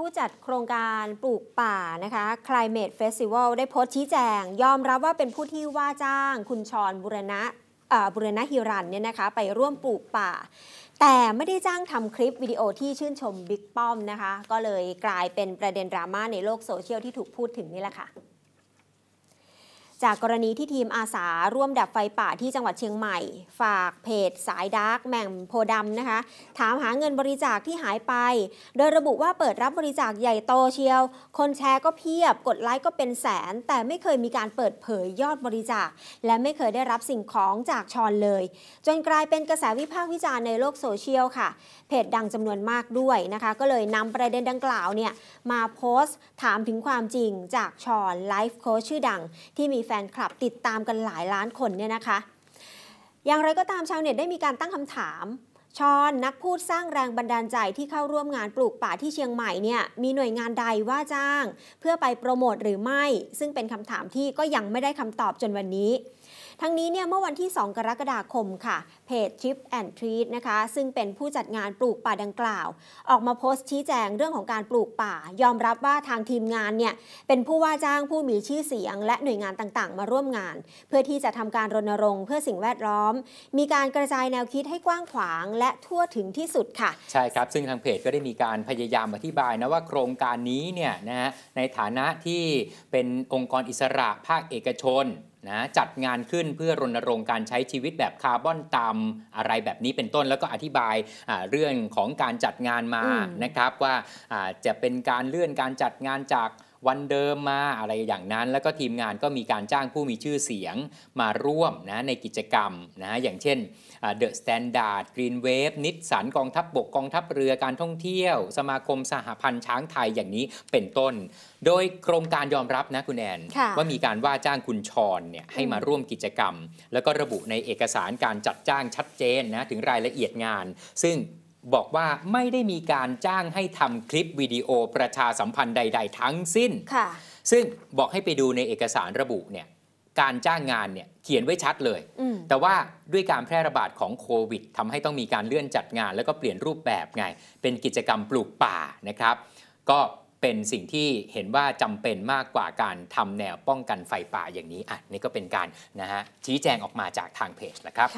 ผู้จัดโครงการปลูกป่านะคะ Climate Festival ได้โพสต์ชี้แจงยอมรับว่าเป็นผู้ที่ว่าจ้างคุณชรบุรณะบุรณะฮิรันเนี่ยนะคะไปร่วมปลูกป่า แต่ไม่ได้จ้างทำคลิปวิดีโอที่ชื่นชมบิ๊กป้อมนะคะก็เลยกลายเป็นประเด็นดราม่าในโลกโซเชียลที่ถูกพูดถึงนี่แหละค่ะจากกรณีที่ทีมอาสาร่วมดับไฟป่าที่จังหวัดเชียงใหม่ ฝากเพจ สายดาร์กแม่งโพดำนะคะ ถามหาเงินบริจาคที่หายไป โดยระบุว่าเปิดรับบริจาคใหญ่โตเชียว คนแชร์ก็เพียบ กดไลค์ก็เป็นแสน แต่ไม่เคยมีการเปิดเผยยอดบริจาค และไม่เคยได้รับสิ่งของจากชอนเลย จนกลายเป็นกระแสวิพากษ์วิจารณ์ในโลกโซเชียลค่ะ เพจดังจำนวนมากด้วยนะคะ ก็เลยนำประเด็นดังกล่าวเนี่ยมาโพสต์ถามถึงความจริงจากชอนไลฟ์โค้ชชื่อดัง ที่มีแฟนคลับติดตามกันหลายล้านคนเนี่ยนะคะ อย่างไรก็ตามชาวเน็ตได้มีการตั้งคำถามชอน นักพูดสร้างแรงบันดาลใจที่เข้าร่วมงานปลูกป่าที่เชียงใหม่เนี่ยมีหน่วยงานใดว่าจ้าง เพื่อไปโปรโมทหรือไม่ ซึ่งเป็นคำถามที่ก็ยังไม่ได้คำตอบจนวันนี้ ทั้งนี้เนี่ยเมื่อวันที่ 2 กรกฎาคมค่ะเพจ Trip and Treat นะคะซึ่งเป็นผู้จัดงานปลูกป่าดังกล่าว ออกมาโพสต์ชี้แจงเรื่องของการปลูกป่า ยอมรับว่าทางทีมงานเนี่ยเป็นผู้ว่าจ้างผู้มีชื่อเสียง และหน่วยงานต่างๆ มาร่วมงาน เพื่อที่จะทำการรณรงค์ เพื่อสิ่งแวดล้อม มีการกระจายแนวคิดให้กว้างขวางและทั่วถึงที่สุดค่ะ ใช่ครับ ซึ่งทางเพจก็ได้มีการพยายามอธิบายนะ ว่าโครงการนี้เนี่ยนะฮะในฐานะที่เป็นองค์กรอิสระ ภาคเอกชนนะจัดงานขึ้นเพื่อรณรงค์การใช้ชีวิตแบบคาร์บอนตามอะไรแบบนี้เป็นต้นแล้วก็อธิบายเรื่องของการจัดงานมานะครับว่าจะเป็นการเลื่อนการจัดงานจากวันเดิมมาอะไรอย่างนั้น แล้วก็ทีมงานก็มีการจ้างผู้มีชื่อเสียงมาร่วมนะในกิจกรรมนะอย่างเช่นเดอะสแตนดาร์ดกรีนเวฟนิสสันกองทัพบบกกองทัพเรือการท่องเที่ยว สมาคมสหพันธ์ช้างไทยอย่างนี้เป็นต้น โดยโครงการยอมรับนะ คุณแอนว่ามีการว่าจ้างคุณชรเนี่ยให้มาร่วมกิจกรรม แล้วก็ระบุในเอกสารการจัดจ้างชัดเจนนะถึงรายละเอียดงาน ซึ่งบอกว่าไม่ได้มีการจ้างให้ทำคลิปวิดีโอประชาสัมพันธ์ใด ๆ ทั้งสิ้น ค่ะ ซึ่งบอกให้ไปดูในเอกสารระบุเนี่ย การจ้างงานเนี่ยเขียนไว้ชัดเลย แต่ว่าด้วยการแพร่ระบาดของโควิดทำให้ต้องมีการเลื่อนจัดงาน แล้วก็เปลี่ยนรูปแบบไงเป็นกิจกรรมปลูกป่านะครับ ก็เป็นสิ่งที่เห็นว่าจำเป็นมากกว่าการทำแนวป้องกันไฟป่าอย่างนี้อ่ะนี่ก็เป็นการนะฮะชี้แจงออกมาจากทางเพจนะครับ